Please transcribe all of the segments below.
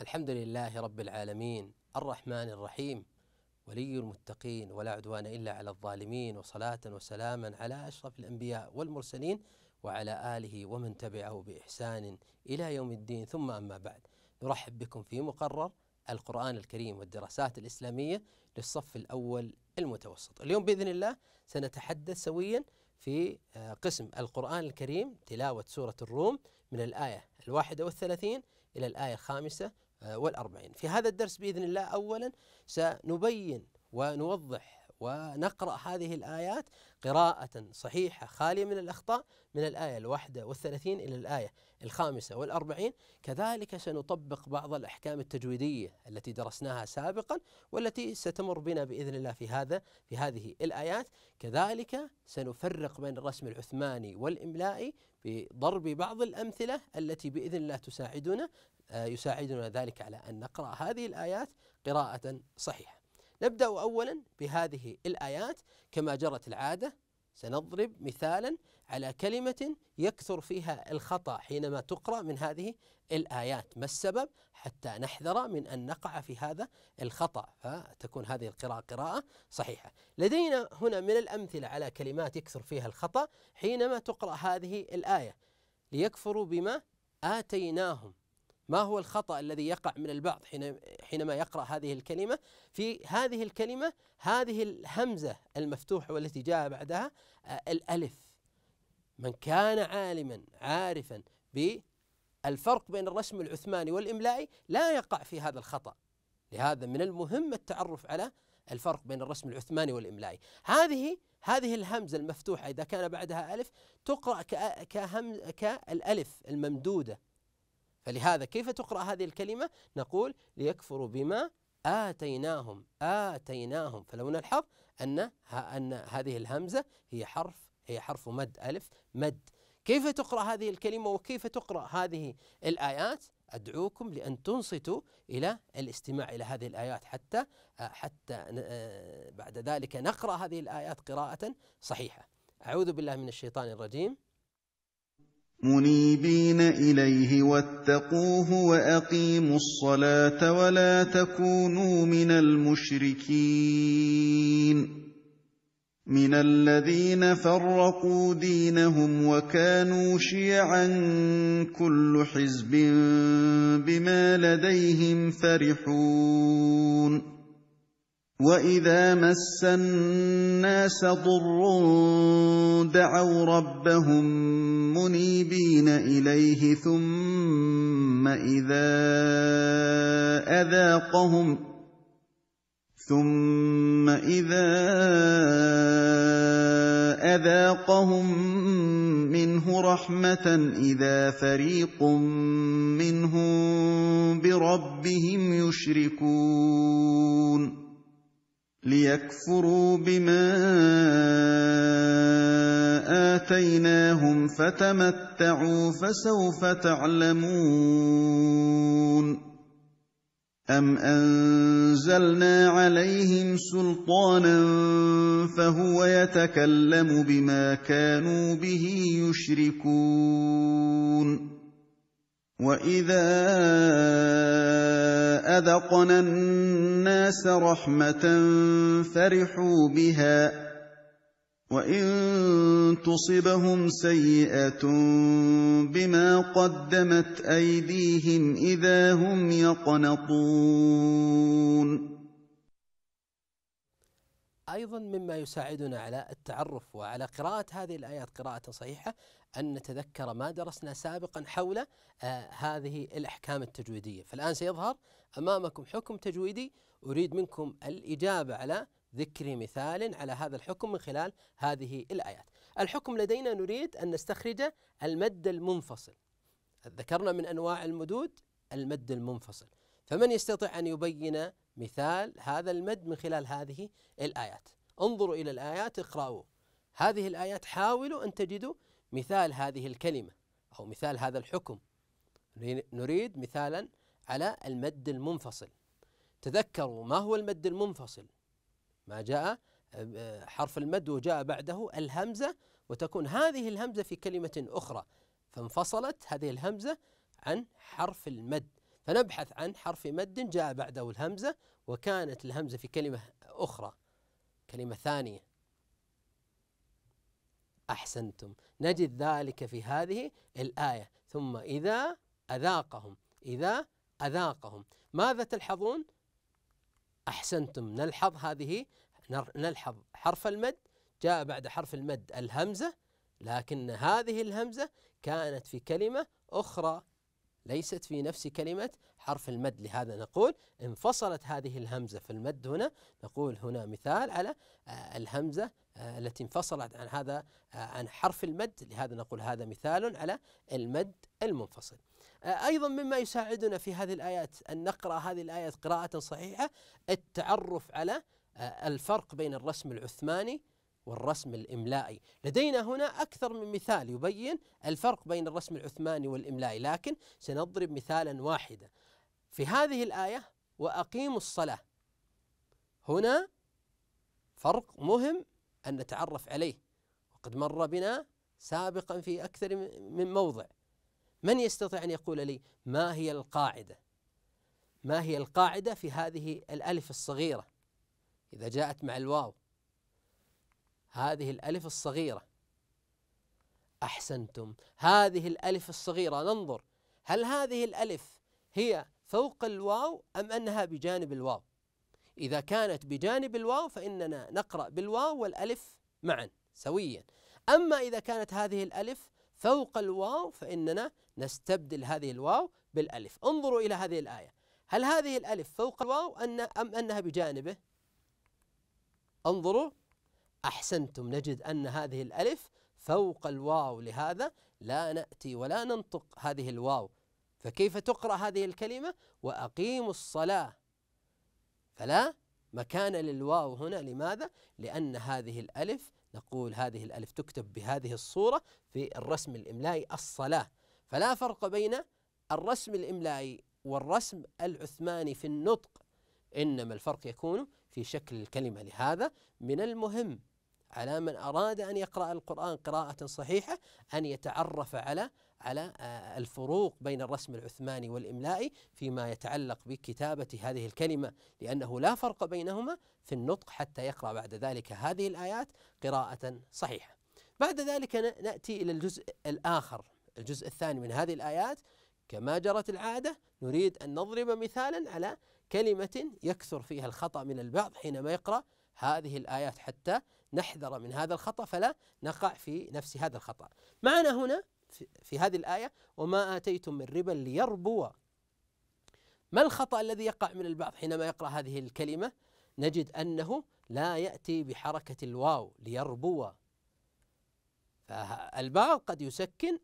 الحمد لله رب العالمين الرحمن الرحيم ولي المتقين ولا عدوان الا على الظالمين وصلاه وسلاما على اشرف الانبياء والمرسلين وعلى اله ومن تبعه باحسان الى يوم الدين ثم اما بعد نرحب بكم في مقرر القران الكريم والدراسات الاسلاميه للصف الاول المتوسط. اليوم باذن الله سنتحدث سويا في آه، قسم القرآن الكريم تلاوة سورة الروم من الآية الواحدة والثلاثين إلى الآية الخامسة والأربعين في هذا الدرس بإذن الله أولا سنبين ونوضح ونقرأ هذه الآيات قراءة صحيحة خالية من الأخطاء من الآية الواحدة والثلاثين إلى الآية الخامسة والأربعين كذلك سنطبق بعض الأحكام التجويدية التي درسناها سابقا والتي ستمر بنا بإذن الله في هذا في هذه الآيات كذلك سنفرق بين الرسم العثماني والإملائي بضرب بعض الأمثلة التي بإذن الله تساعدنا آه، يساعدنا ذلك على أن نقرأ هذه الآيات قراءة صحيحة نبدأ أولا بهذه الآيات كما جرت العادة سنضرب مثالا على كلمة يكثر فيها الخطأ حينما تقرأ من هذه الآيات ما السبب حتى نحذر من أن نقع في هذا الخطأ فتكون هذه القراءة قراءة صحيحة لدينا هنا من الأمثلة على كلمات يكثر فيها الخطأ حينما تقرأ هذه الآية ليكفروا بما آتيناهم ما هو الخطأ الذي يقع من البعض حينما يقرأ هذه الكلمة في هذه الكلمة هذه الهمزة المفتوحة والتي جاء بعدها آه، الألف من كان عالما عارفا بالفرق بين الرسم العثماني والإملائي لا يقع في هذا الخطأ لهذا من المهم التعرف على الفرق بين الرسم العثماني والإملائي هذه هذه الهمزة المفتوحة إذا كان بعدها ألف تقرأ كهم كالألف الممدودة فلهذا كيف تقرأ هذه الكلمة نقول ليكفروا بما آتيناهم آتيناهم فلو نلحظ أن أن هذه الهمزة هي حرف هي حرف مد ألف مد كيف تقرأ هذه الكلمة وكيف تقرأ هذه الآيات أدعوكم لأن تنصتوا إلى الاستماع إلى هذه الآيات حتى حتى آه، بعد ذلك نقرأ هذه الآيات قراءة صحيحة أعوذ بالله من الشيطان الرجيم منيبين اليه واتقوه واقيموا الصلاه ولا تكونوا من المشركين من الذين فرقوا دينهم وكانوا شيعا كل حزب بما لديهم فرحون وَإِذَا مَسَّ النَّاسَ ضُرٌّ دَعَوْا رَبَّهُم مُّنِيبِينَ إِلَيْهِ ثُمَّ إِذَا أَذَاقَهُم ثُمَّ إِذَا أَذَاقَهُم مِّنْهُ رَحْمَةً إِذَا فَرِيقٌ مِّنْهُم بِرَبِّهِمْ يُشْرِكُونَ ليكفروا بما آتيناهم فتمتعوا فسوف تعلمون أم أنزلنا عليهم سلطانا فهو يتكلم بما كانوا به يشركون وإذا اذقنا الناس رحمه فرحوا بها وان تصبهم سيئه بما قدمت ايديهم اذا هم يقنطون أيضا مما يساعدنا على التعرف وعلى قراءة هذه الآيات قراءة صحيحة أن نتذكر ما درسنا سابقا حول آه هذه الأحكام التجويدية فالآن سيظهر أمامكم حكم تجويدي أريد منكم الإجابة على ذكر مثال على هذا الحكم من خلال هذه الآيات الحكم لدينا نريد أن نستخرج المد المنفصل ذكرنا من أنواع المدود المد المنفصل فمن يستطيع أن يبين مثال هذا المد من خلال هذه الآيات انظروا إلى الآيات اقرأوا هذه الآيات حاولوا أن تجدوا مثال هذه الكلمة أو مثال هذا الحكم نريد مثالا على المد المنفصل تذكروا ما هو المد المنفصل ما جاء آه، حرف المد وجاء بعده الهمزة وتكون هذه الهمزة في كلمة أخرى فانفصلت هذه الهمزة عن حرف المد فنبحث عن حرف مد جاء بعده الهمزة وكانت الهمزة في كلمة أخرى كلمة ثانية أحسنتم نجد ذلك في هذه الآية ثم إذا أذاقهم إذا أذاقهم ماذا تلحظون؟ أحسنتم نلحظ هذه نلحظ حرف المد جاء بعد حرف المد الهمزة لكن هذه الهمزة كانت في كلمة أخرى ليست في نفس كلمة حرف المد لهذا نقول انفصلت هذه الهمزة في المد هنا نقول هنا مثال على آه، الهمزة آه، التي انفصلت عن هذا آه، عن حرف المد لهذا نقول هذا مثال على المد المنفصل أيضا مما يساعدنا في هذه الآيات أن نقرأ هذه الآيات قراءة صحيحة التعرف على الفرق بين الرسم العثماني والرسم الإملائي لدينا هنا أكثر من مثال يبين الفرق بين الرسم العثماني والإملائي لكن سنضرب مثالا واحدا في هذه الآية وأقيموا الصلاة هنا فرق مهم أن نتعرف عليه وقد مر بنا سابقا في أكثر من موضع من يستطيع أن يقول لي ما هي القاعدة ما هي القاعدة في هذه الألف الصغيرة إذا جاءت مع الواو هذه الألف الصغيرة أحسنتم هذه الألف الصغيرة ننظر هل هذه الألف هي فوق الواو أم أنها بجانب الواو إذا كانت بجانب الواو فإننا نقرأ بالواو والألف معا سويا أما إذا كانت هذه الألف فوق الواو فإننا نستبدل هذه الواو بالألف انظروا إلى هذه الآية هل هذه الألف فوق الواو أم أنها بجانبه انظروا أحسنتم نجد أن هذه الألف فوق الواو لهذا لا نأتي ولا ننطق هذه الواو فكيف تقرأ هذه الكلمة وأقيموا الصلاة فلا مكان للواو هنا لماذا؟ لأن هذه الألف نقول هذه الألف تكتب بهذه الصورة في الرسم الإملائي الصلاة فلا فرق بين الرسم الإملائي والرسم العثماني في النطق إنما الفرق يكون في شكل الكلمة لهذا من المهم على من أراد أن يقرأ القرآن قراءة صحيحة أن يتعرف على على آه، الفروق بين الرسم العثماني والإملائي فيما يتعلق بكتابة هذه الكلمة لأنه لا فرق بينهما في النطق حتى يقرأ بعد ذلك هذه الآيات قراءة صحيحة. بعد ذلك نأتي إلى الجزء الآخر الجزء الثاني من هذه الآيات كما جرت العادة نريد أن نضرب مثالا على كلمة يكثر فيها الخطأ من البعض حينما يقرأ هذه الآيات حتى نحذر من هذا الخطأ فلا نقع في نفس هذا الخطأ معنا هنا في هذه الآية وما آتيتم من ربا ليربو ما الخطأ الذي يقع من البعض حينما يقرأ هذه الكلمة نجد أنه لا يأتي بحركة الواو ليربو فالبعض قد يسكن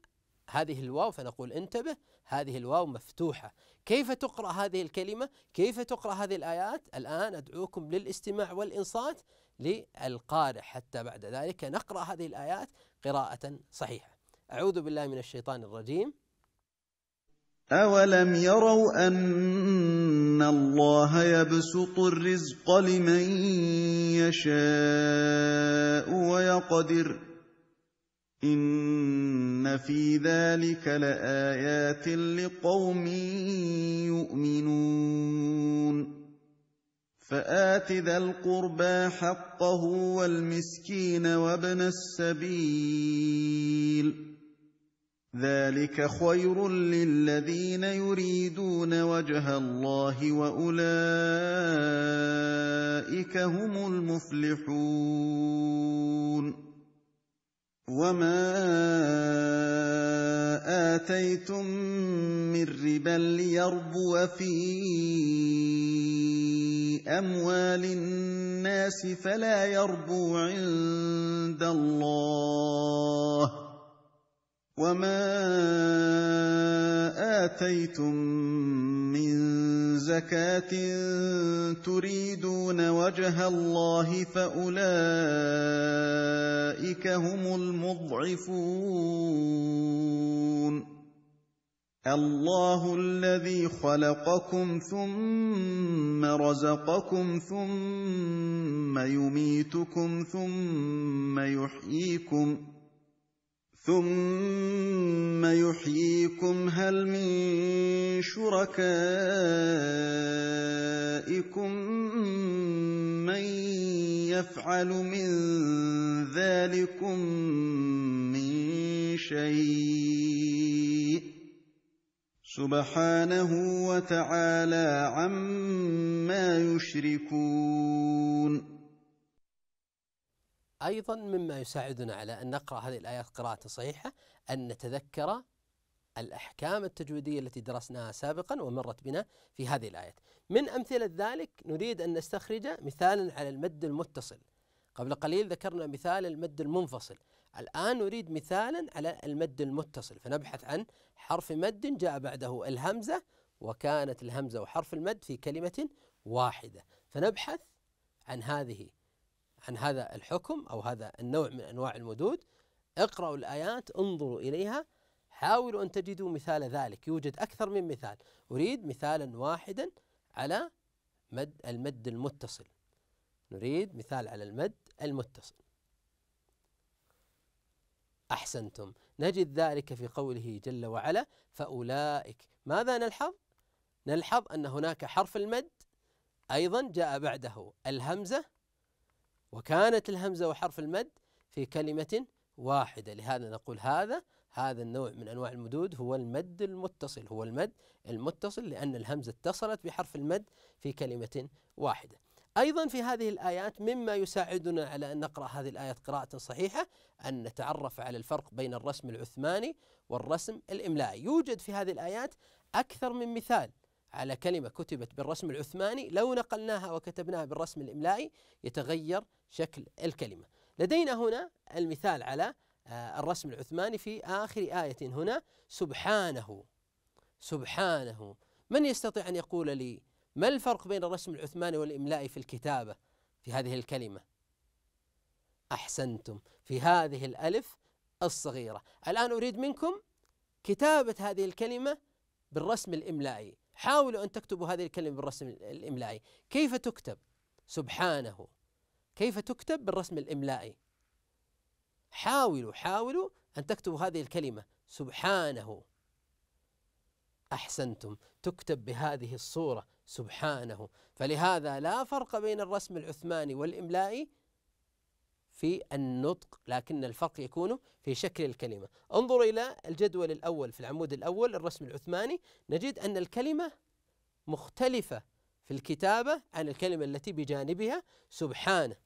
هذه الواو فنقول انتبه هذه الواو مفتوحة كيف تقرأ هذه الكلمة كيف تقرأ هذه الآيات الآن أدعوكم للاستماع والإنصات للقارئ حتى بعد ذلك نقرأ هذه الآيات قراءة صحيحة أعوذ بالله من الشيطان الرجيم أولم يروا أن الله يبسط الرزق لمن يشاء ويقدر إن في ذلك لآيات لقوم يؤمنون فات ذا القربى حقه والمسكين وابن السبيل ذلك خير للذين يريدون وجه الله واولئك هم المفلحون وما اتيتم من ربا ليربو في اموال الناس فلا يربو عند الله وما اتيتم من زكاه تريدون وجه الله فاولئك هم المضعفون الله الذي خلقكم ثم رزقكم ثم يميتكم ثم يحييكم ثم يحييكم هل من شركائكم من يفعل من ذلكم من شيء سبحانه وتعالى عما يشركون أيضا مما يساعدنا على أن نقرأ هذه الآيات قراءة صحيحة أن نتذكر الأحكام التجويدية التي درسناها سابقا ومرت بنا في هذه الآيات من أمثلة ذلك نريد أن نستخرج مثالا على المد المتصل قبل قليل ذكرنا مثال المد المنفصل الآن نريد مثالا على المد المتصل فنبحث عن حرف مد جاء بعده الهمزة وكانت الهمزة وحرف المد في كلمة واحدة فنبحث عن هذه عن هذا الحكم أو هذا النوع من أنواع المدود اقرأوا الآيات انظروا إليها حاولوا أن تجدوا مثال ذلك يوجد أكثر من مثال أريد مثالا واحدا على مد المد المتصل نريد مثال على المد المتصل أحسنتم نجد ذلك في قوله جل وعلا فأولئك ماذا نلحظ؟ نلحظ أن هناك حرف المد أيضا جاء بعده الهمزة وكانت الهمزة وحرف المد في كلمة واحدة لهذا نقول هذا هذا النوع من أنواع المدود هو المد المتصل هو المد المتصل لأن الهمزة اتصلت بحرف المد في كلمة واحدة أيضا في هذه الآيات مما يساعدنا على أن نقرأ هذه الآيات قراءة صحيحة أن نتعرف على الفرق بين الرسم العثماني والرسم الإملائي يوجد في هذه الآيات أكثر من مثال على كلمة كتبت بالرسم العثماني لو نقلناها وكتبناها بالرسم الإملائي يتغير شكل الكلمة لدينا هنا المثال على آه، الرسم العثماني في آخر آية هنا سبحانه سبحانه من يستطيع أن يقول لي ما الفرق بين الرسم العثماني والإملائي في الكتابة في هذه الكلمة أحسنتم في هذه الألف الصغيرة الآن أريد منكم كتابة هذه الكلمة بالرسم الإملائي حاولوا أن تكتبوا هذه الكلمة بالرسم الإملائي كيف تكتب سبحانه كيف تكتب بالرسم الإملائي حاولوا حاولوا أن تكتبوا هذه الكلمة سبحانه أحسنتم تكتب بهذه الصورة سبحانه فلهذا لا فرق بين الرسم العثماني والإملائي في النطق لكن الفرق يكون في شكل الكلمة انظر إلى الجدول الأول في العمود الأول الرسم العثماني نجد أن الكلمة مختلفة في الكتابة عن الكلمة التي بجانبها سبحانه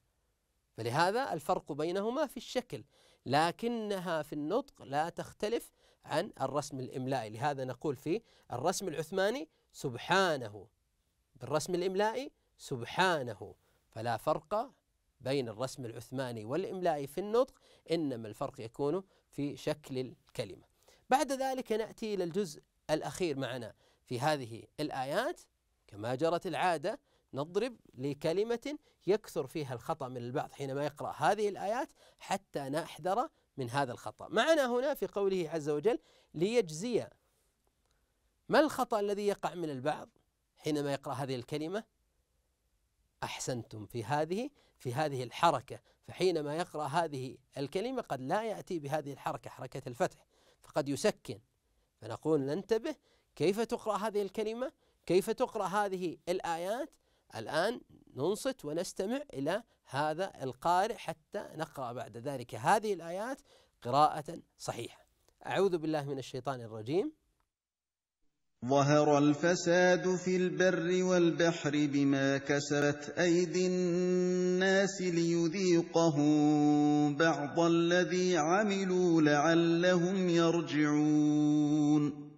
فلهذا الفرق بينهما في الشكل لكنها في النطق لا تختلف عن الرسم الإملائي لهذا نقول في الرسم العثماني سبحانه بالرسم الإملائي سبحانه فلا فرق بين الرسم العثماني والإملائي في النطق إنما الفرق يكون في شكل الكلمة بعد ذلك نأتي إلى الجزء الأخير معنا في هذه الآيات كما جرت العادة نضرب لكلمة يكثر فيها الخطأ من البعض حينما يقرأ هذه الآيات حتى نحذر من هذا الخطأ معنا هنا في قوله عز وجل ليجزي ما الخطأ الذي يقع من البعض حينما يقرأ هذه الكلمة أحسنتم في هذه في هذه الحركة فحينما يقرأ هذه الكلمة قد لا يأتي بهذه الحركة حركة الفتح فقد يسكن فنقول ننتبه كيف تقرأ هذه الكلمة كيف تقرأ هذه الآيات الآن ننصت ونستمع إلى هذا القارئ حتى نقرأ بعد ذلك هذه الآيات قراءة صحيحة أعوذ بالله من الشيطان الرجيم ظهر الفساد في البر والبحر بما كسرت أيدي الناس ليذيقهم بعض الذي عملوا لعلهم يرجعون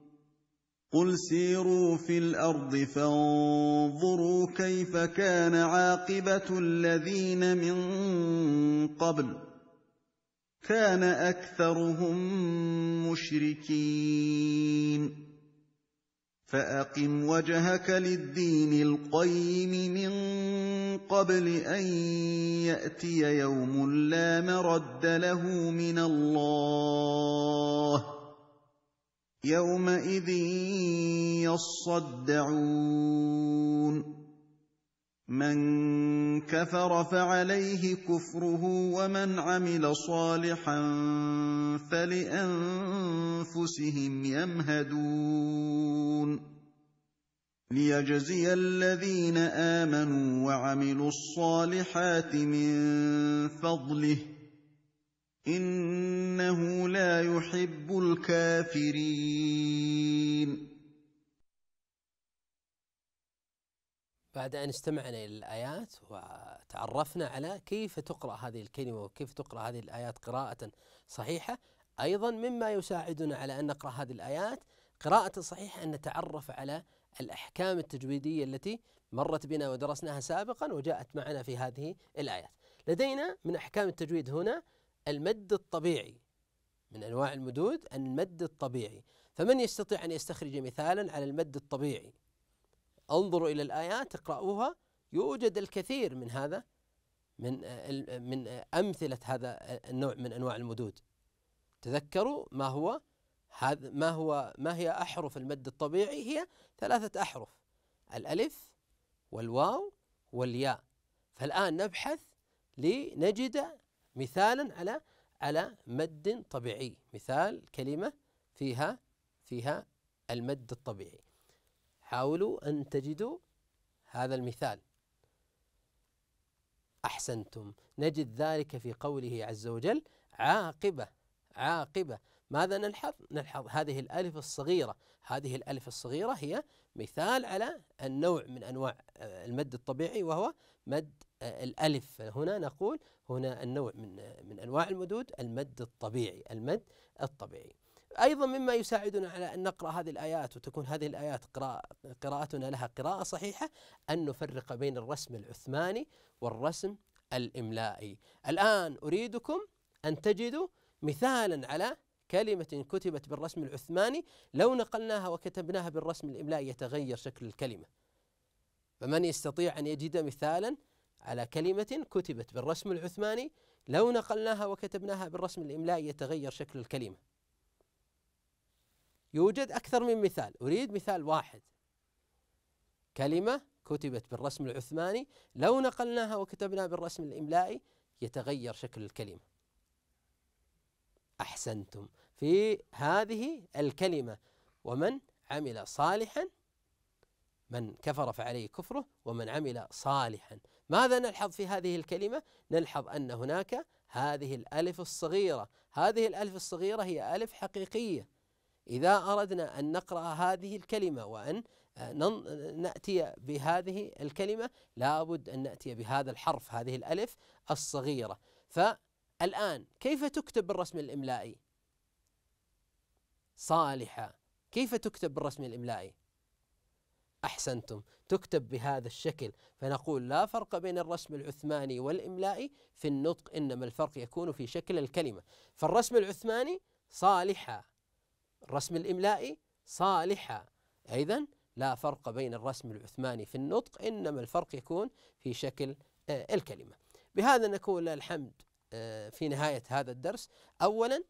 قل سيروا في الأرض فانظروا كيف كان عاقبة الذين من قبل كان أكثرهم مشركين فاقم وجهك للدين القيم من قبل ان ياتي يوم لا مرد له من الله يومئذ يصدعون من كفر فعليه كفره ومن عمل صالحا فلانفسهم يمهدون ليجزي الذين امنوا وعملوا الصالحات من فضله انه لا يحب الكافرين بعد أن استمعنا إلى الآيات وتعرفنا على كيف تقرأ هذه الكلمة وكيف تقرأ هذه الآيات قراءة صحيحة أيضا مما يساعدنا على أن نقرأ هذه الآيات قراءة صحيحة أن نتعرف على الأحكام التجويدية التي مرت بنا ودرسناها سابقا وجاءت معنا في هذه الآيات لدينا من أحكام التجويد هنا المد الطبيعي من أنواع المدود المد الطبيعي فمن يستطيع أن يستخرج مثالا على المد الطبيعي انظروا الى الايات اقرأوها يوجد الكثير من هذا من آه، آه، من آه، امثله هذا النوع من انواع المدود تذكروا ما هو هذا ما هو ما هي احرف المد الطبيعي هي ثلاثه احرف الالف والواو والياء فالان نبحث لنجد مثالا على على مد طبيعي مثال كلمه فيها فيها المد الطبيعي حاولوا أن تجدوا هذا المثال أحسنتم نجد ذلك في قوله عز وجل عاقبة عاقبة ماذا نلحظ؟ نلحظ هذه الألف الصغيرة هذه الألف الصغيرة هي مثال على النوع من أنواع آه، المد الطبيعي وهو مد آه، الألف هنا نقول هنا النوع من آه، من أنواع المدود المد الطبيعي المد الطبيعي أيضا مما يساعدنا على أن نقرأ هذه الآيات وتكون هذه الآيات قراءة قراءتنا لها قراءة صحيحة أن نفرق بين الرسم العثماني والرسم الإملائي الآن أريدكم أن تجدوا مثالا على كلمة كتبت بالرسم العثماني لو نقلناها وكتبناها بالرسم الإملائي يتغير شكل الكلمة فمن يستطيع أن يجد مثالا على كلمة كتبت بالرسم العثماني لو نقلناها وكتبناها بالرسم الإملائي يتغير شكل الكلمة يوجد أكثر من مثال أريد مثال واحد كلمة كتبت بالرسم العثماني لو نقلناها وكتبنا بالرسم الإملائي يتغير شكل الكلمة أحسنتم في هذه الكلمة ومن عمل صالحا من كفر فعليه كفره ومن عمل صالحا ماذا نلحظ في هذه الكلمة نلحظ أن هناك هذه الألف الصغيرة هذه الألف الصغيرة هي ألف حقيقية إذا أردنا أن نقرأ هذه الكلمة وأن آه، نأتي بهذه الكلمة لابد أن نأتي بهذا الحرف هذه الألف الصغيرة فالآن كيف تكتب بالرسم الإملائي صالحة كيف تكتب بالرسم الإملائي أحسنتم تكتب بهذا الشكل فنقول لا فرق بين الرسم العثماني والإملائي في النطق إنما الفرق يكون في شكل الكلمة فالرسم العثماني صالحة الرسم الإملائي صالحة أيضا لا فرق بين الرسم العثماني في النطق إنما الفرق يكون في شكل آه، الكلمة بهذا نكون الحمد آه، في نهاية هذا الدرس أولا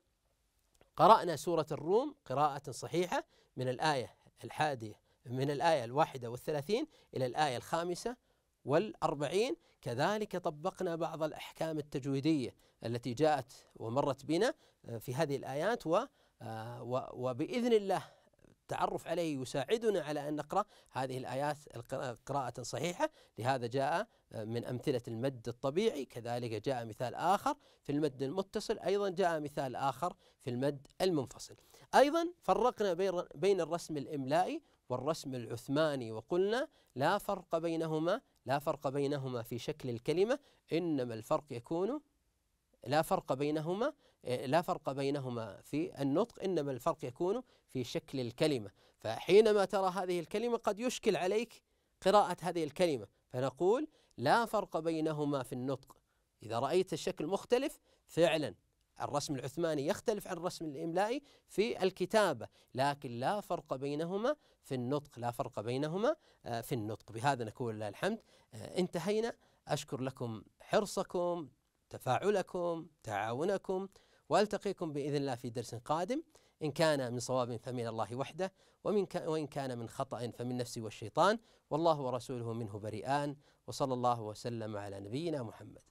قرأنا سورة الروم قراءة صحيحة من الآية الحادية من الآية الواحدة والثلاثين إلى الآية الخامسة والأربعين كذلك طبقنا بعض الأحكام التجويدية التي جاءت ومرت بنا آه، في هذه الآيات و آه، وبإذن الله التعرف عليه يساعدنا على أن نقرأ هذه الآيات قراءة صحيحة لهذا جاء آه، من أمثلة المد الطبيعي كذلك جاء مثال آخر في المد المتصل أيضا جاء مثال آخر في المد المنفصل أيضا فرقنا بين الرسم الإملائي والرسم العثماني وقلنا لا فرق بينهما لا فرق بينهما في شكل الكلمة إنما الفرق يكون لا فرق بينهما آه، لا فرق بينهما في النطق انما الفرق يكون في شكل الكلمه فحينما ترى هذه الكلمه قد يشكل عليك قراءه هذه الكلمه فنقول لا فرق بينهما في النطق اذا رايت الشكل مختلف فعلا الرسم العثماني يختلف عن الرسم الاملائي في الكتابه لكن لا فرق بينهما في النطق لا فرق بينهما آه، في النطق بهذا نكون لله الحمد آه، انتهينا اشكر لكم حرصكم تفاعلكم تعاونكم والتقيكم باذن الله في درس قادم ان كان من صواب فمن الله وحده ومن ك... وان كان من خطا فمن نفسي والشيطان والله ورسوله منه بريئان وصلى الله وسلم على نبينا محمد